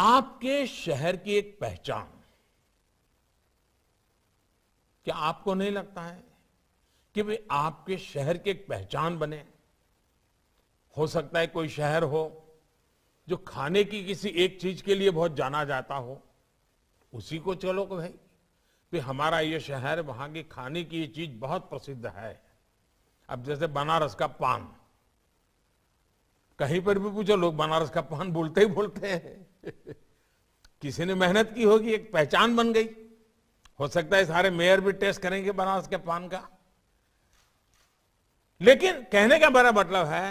आपके शहर की एक पहचान क्या आपको नहीं लगता है कि भाई आपके शहर की एक पहचान बने हो सकता है कोई शहर हो जो खाने की किसी एक चीज के लिए बहुत जाना जाता हो उसी को चलो को भाई तो हमारा ये शहर वहां की खाने की ये चीज बहुत प्रसिद्ध है अब जैसे बनारस का पान कहीं पर भी पूछो लोग बनारस का पान बोलते ही बोलते हैं किसी ने मेहनत की होगी एक पहचान बन गई हो सकता है सारे मेयर भी टेस्ट करेंगे बनारस के पान का लेकिन कहने का बड़ा मतलब है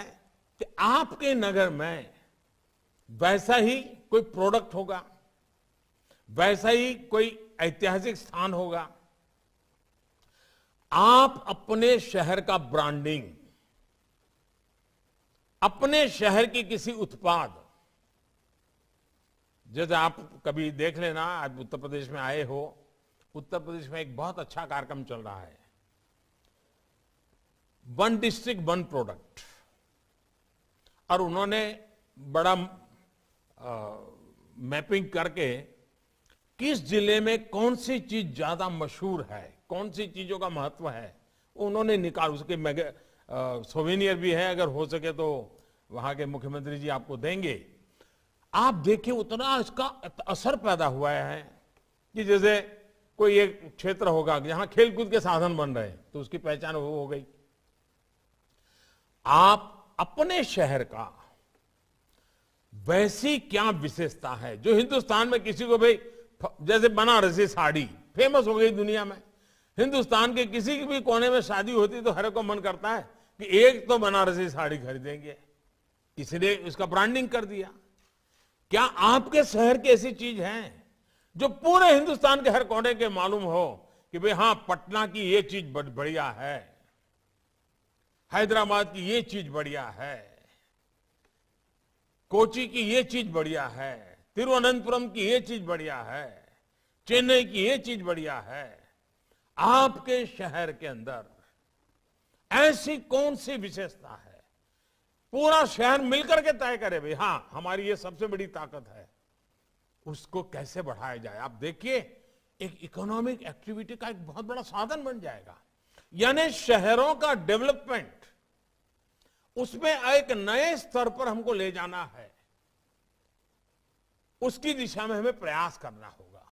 कि आपके नगर में वैसा ही कोई प्रोडक्ट होगा वैसा ही कोई ऐतिहासिक स्थान होगा आप अपने शहर का ब्रांडिंग अपने शहर की किसी उत्पाद जैसे आप कभी देख लेना आज उत्तर प्रदेश में आए हो उत्तर प्रदेश में एक बहुत अच्छा कार्यक्रम चल रहा है वन डिस्ट्रिक्ट वन प्रोडक्ट और उन्होंने बड़ा आ, मैपिंग करके किस जिले में कौन सी चीज ज्यादा मशहूर है कौन सी चीजों का महत्व है उन्होंने निकाल उसके सोवेनियर भी है अगर हो सके तो वहां के मुख्यमंत्री जी आपको देंगे आप देखिए उतना इसका असर पैदा हुआ है कि जैसे कोई एक क्षेत्र होगा जहां खेलकूद के साधन बन रहे हैं तो उसकी पहचान वो हो गई आप अपने शहर का वैसी क्या विशेषता है जो हिंदुस्तान में किसी को भाई जैसे बनारसी साड़ी फेमस हो गई दुनिया में हिंदुस्तान के किसी भी कोने में शादी होती तो हर को मन करता है कि एक तो बनारसी साड़ी खरीदेंगे किसी ने उसका ब्रांडिंग कर दिया क्या आपके शहर की ऐसी चीज है जो पूरे हिंदुस्तान के हर कोने के मालूम हो कि भाई हां पटना की ये चीज बढ़िया है हैदराबाद की ये चीज बढ़िया है कोची की ये चीज बढ़िया है तिरुवनंतपुरम की ये चीज बढ़िया है चेन्नई की ये चीज बढ़िया है आपके शहर के अंदर ऐसी कौन सी विशेषता है पूरा शहर मिलकर के तय करे भाई हाँ हमारी ये सबसे बड़ी ताकत है उसको कैसे बढ़ाया जाए आप देखिए एक इकोनॉमिक एक्टिविटी का एक बहुत बड़ा साधन बन जाएगा यानी शहरों का डेवलपमेंट उसमें एक नए स्तर पर हमको ले जाना है उसकी दिशा में हमें प्रयास करना होगा